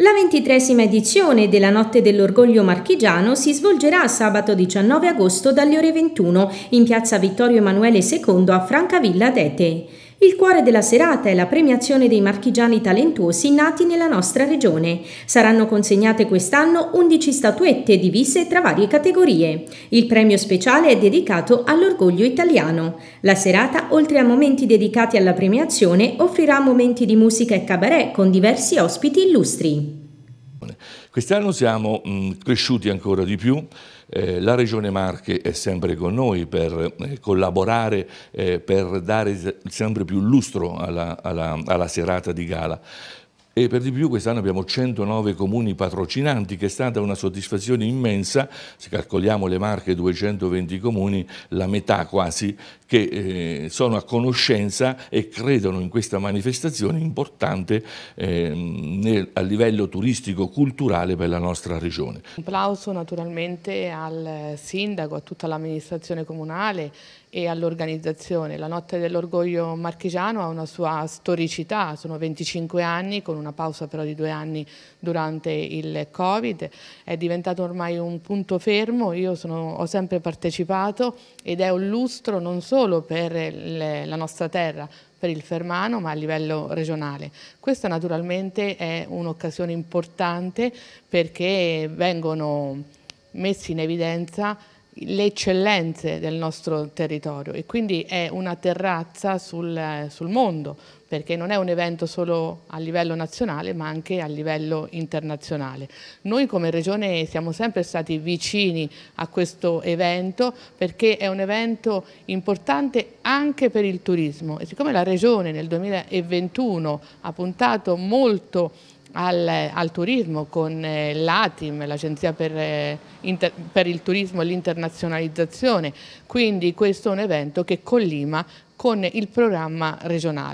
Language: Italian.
La ventitresima edizione della Notte dell'Orgoglio Marchigiano si svolgerà sabato 19 agosto dalle ore 21 in piazza Vittorio Emanuele II a Francavilla d'Ete. Il cuore della serata è la premiazione dei marchigiani talentuosi nati nella nostra regione. Saranno consegnate quest'anno 11 statuette divise tra varie categorie. Il premio speciale è dedicato all'orgoglio italiano. La serata, oltre a momenti dedicati alla premiazione, offrirà momenti di musica e cabaret con diversi ospiti illustri. Quest'anno siamo mh, mm, cresciuti ancora di più, eh, la Regione Marche è sempre con noi per eh, collaborare, eh, per dare sempre più lustro alla, alla, alla serata di gala e per di più quest'anno abbiamo 109 comuni patrocinanti che è stata una soddisfazione immensa, se calcoliamo le marche 220 comuni, la metà quasi, che eh, sono a conoscenza e credono in questa manifestazione importante eh, nel, a livello turistico-culturale per la nostra regione. Un plauso naturalmente al sindaco, a tutta l'amministrazione comunale e all'organizzazione. La Notte dell'Orgoglio Marchigiano ha una sua storicità, sono 25 anni con una pausa però di due anni durante il Covid, è diventato ormai un punto fermo, io sono, ho sempre partecipato ed è un lustro non solo per le, la nostra terra, per il Fermano ma a livello regionale. Questa naturalmente è un'occasione importante perché vengono messi in evidenza le eccellenze del nostro territorio e quindi è una terrazza sul, sul, mondo perché non è un evento solo a livello nazionale ma anche a livello internazionale. Noi come regione siamo sempre stati vicini a questo evento perché è un evento importante anche per il turismo e siccome la regione nel 2021 ha puntato molto al, al, turismo con eh, l'ATIM, l'Agenzia per, eh, per, il turismo e l'internazionalizzazione. Quindi questo è un evento che collima con il programma regionale.